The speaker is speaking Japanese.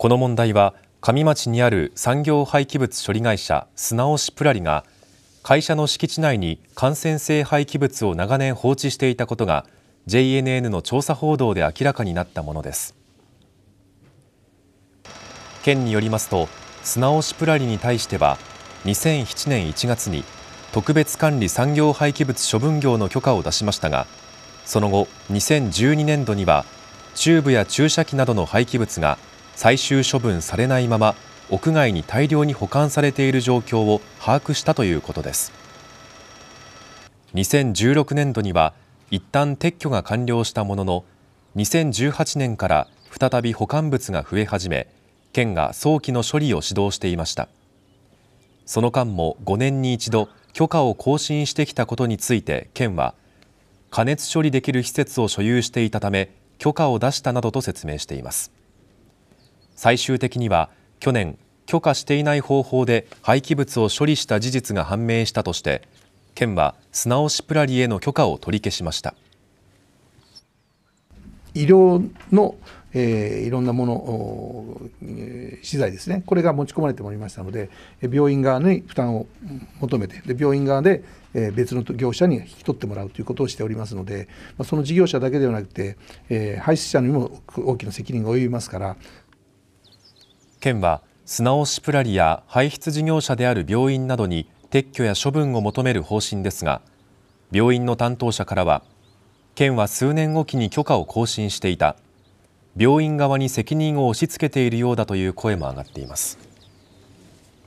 この問題は上町にある産業廃棄物処理会社砂押しプラリが会社の敷地内に感染性廃棄物を長年放置していたことが JNN の調査報道で明らかになったものです県によりますと砂押しプラリに対しては2007年1月に特別管理産業廃棄物処分業の許可を出しましたがその後2012年度にはチューブや注射器などの廃棄物が最終処分されないまま屋外に大量に保管されている状況を把握したということです2016年度には一旦撤去が完了したものの2018年から再び保管物が増え始め県が早期の処理を指導していましたその間も5年に一度許可を更新してきたことについて県は加熱処理できる施設を所有していたため許可を出したなどと説明しています最終的には去年許可していない方法で廃棄物を処理した事実が判明したとして県は砂押しプラリへの許可を取り消しました医療の、えー、いろんなもの、えー、資材ですねこれが持ち込まれておりましたので病院側に負担を求めてで病院側で、えー、別の業者に引き取ってもらうということをしておりますので、まあ、その事業者だけではなくて、えー、排出者にも大きな責任が及びますから県は砂押しプラリや排出事業者である病院などに撤去や処分を求める方針ですが病院の担当者からは県は数年おきに許可を更新していた病院側に責任を押し付けているようだという声も上がっています。